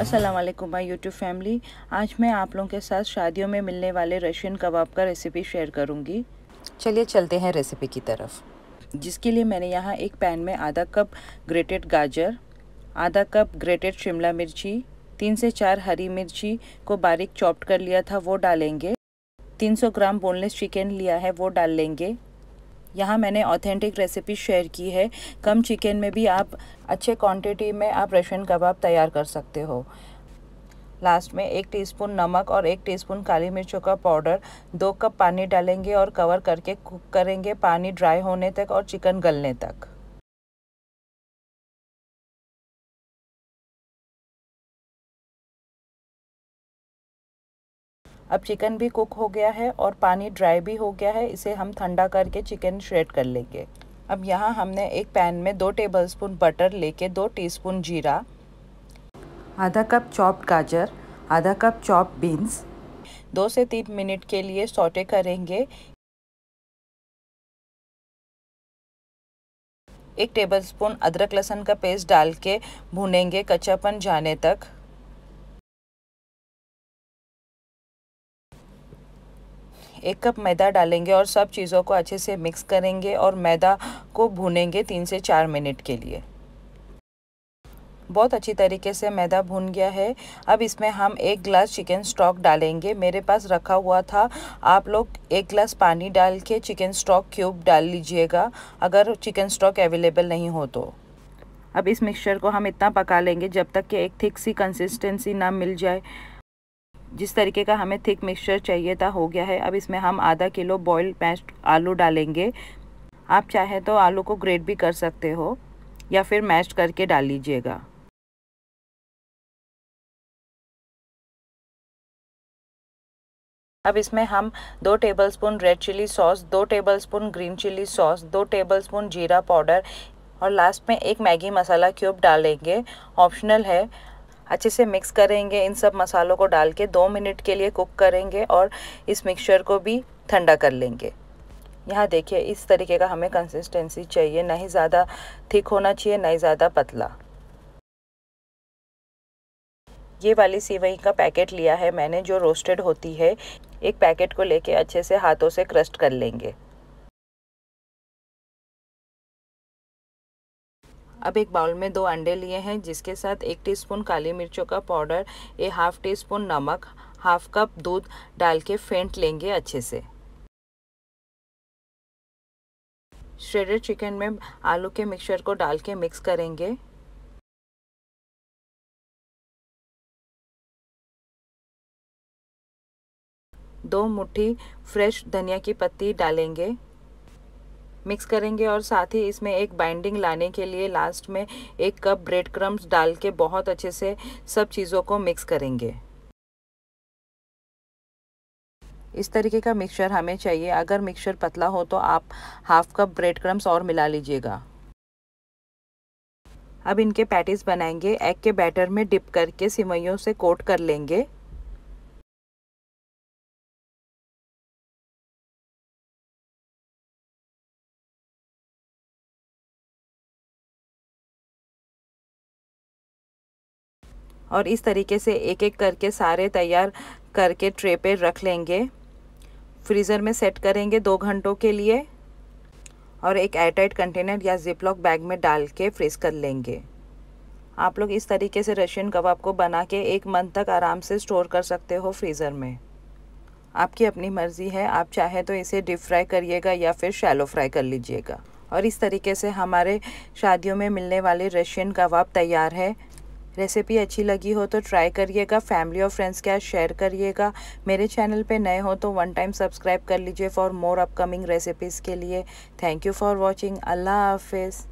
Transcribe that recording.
असलकुम my YouTube family आज मैं आप लोगों के साथ शादियों में मिलने वाले रशियन कबाब का रेसिपी शेयर करूंगी चलिए चलते हैं रेसिपी की तरफ जिसके लिए मैंने यहाँ एक पैन में आधा कप ग्रेटेड गाजर आधा कप ग्रेटेड शिमला मिर्ची तीन से चार हरी मिर्ची को बारीक चॉप्ट कर लिया था वो डालेंगे 300 ग्राम बोनलेस चिकन लिया है वो डाल लेंगे यहाँ मैंने ऑथेंटिक रेसिपी शेयर की है कम चिकन में भी आप अच्छे क्वांटिटी में आप रशियन कबाब तैयार कर सकते हो लास्ट में एक टीस्पून नमक और एक टीस्पून काली मिर्चों का पाउडर दो कप पानी डालेंगे और कवर करके कुक करेंगे पानी ड्राई होने तक और चिकन गलने तक अब चिकन भी कुक हो गया है और पानी ड्राई भी हो गया है इसे हम ठंडा करके चिकन श्रेड कर लेंगे अब यहाँ हमने एक पैन में दो टेबलस्पून बटर लेके दो टीस्पून जीरा आधा कप चॉप्ड गाजर आधा कप चॉप बीन्स दो से तीन मिनट के लिए सोटे करेंगे एक टेबलस्पून अदरक लहसुन का पेस्ट डाल के भुनेंगे कच्चापन जाने तक एक कप मैदा डालेंगे और सब चीज़ों को अच्छे से मिक्स करेंगे और मैदा को भूनेंगे तीन से चार मिनट के लिए बहुत अच्छी तरीके से मैदा भून गया है अब इसमें हम एक गिलास चिकन स्टॉक डालेंगे मेरे पास रखा हुआ था आप लोग एक गिलास पानी डाल के चिकन स्टॉक क्यूब डाल लीजिएगा अगर चिकन स्टॉक अवेलेबल नहीं हो तो अब इस मिक्सचर को हम इतना पका लेंगे जब तक कि एक थिक सी कंसिस्टेंसी ना मिल जाए जिस तरीके का हमें थिक मिक्सचर चाहिए था हो गया है अब इसमें हम आधा किलो बॉयल मैश्ड आलू डालेंगे आप चाहें तो आलू को ग्रेट भी कर सकते हो या फिर मैश करके डाल लीजिएगा अब इसमें हम दो टेबलस्पून रेड चिली सॉस दो टेबलस्पून ग्रीन चिली सॉस दो टेबलस्पून जीरा पाउडर और लास्ट में एक मैगी मसाला क्यूब डालेंगे ऑप्शनल है अच्छे से मिक्स करेंगे इन सब मसालों को डाल के दो मिनट के लिए कुक करेंगे और इस मिक्सचर को भी ठंडा कर लेंगे यहाँ देखिए इस तरीके का हमें कंसिस्टेंसी चाहिए ना ही ज़्यादा थिक होना चाहिए ना ही ज़्यादा पतला ये वाली सिवई का पैकेट लिया है मैंने जो रोस्टेड होती है एक पैकेट को लेके अच्छे से हाथों से क्रस्ट कर लेंगे अब एक बाउल में दो अंडे लिए हैं जिसके साथ एक टीस्पून काली मिर्चों का powder a half teaspoon नमक हाफ कप दूध डाल के फेंट लेंगे अच्छे से श्रेडेड चिकन में आलू के मिक्सचर को डाल के मिक्स करेंगे दो मुट्ठी फ्रेश धनिया की पत्ती डालेंगे मिक्स करेंगे और साथ ही इसमें एक बाइंडिंग लाने के लिए लास्ट में एक कप ब्रेड क्रम्स डाल के बहुत अच्छे से सब चीज़ों को मिक्स करेंगे इस तरीके का मिक्सचर हमें चाहिए अगर मिक्सचर पतला हो तो आप हाफ कप ब्रेड क्रम्स और मिला लीजिएगा अब इनके पैटीज बनाएंगे एग के बैटर में डिप करके सिवैयों से कोट कर लेंगे और इस तरीके से एक एक करके सारे तैयार करके ट्रे पे रख लेंगे फ्रीज़र में सेट करेंगे दो घंटों के लिए और एक एयरटाइट कंटेनर या जिपलॉक बैग में डाल के फ्रीज कर लेंगे आप लोग इस तरीके से रशियन कबाब को बना के एक मंथ तक आराम से स्टोर कर सकते हो फ्रीज़र में आपकी अपनी मर्ज़ी है आप चाहे तो इसे डीप फ्राई करिएगा या फिर शैलो फ्राई कर लीजिएगा और इस तरीके से हमारे शादियों में मिलने वाले रशियन कबाब तैयार है रेसिपी अच्छी लगी हो तो ट्राई करिएगा फैमिली और फ्रेंड्स के साथ शेयर करिएगा मेरे चैनल पे नए हो तो वन टाइम सब्सक्राइब कर लीजिए फॉर मोर अपकमिंग रेसिपीज़ के लिए थैंक यू फॉर वॉचिंग अल्लाह हाफिज़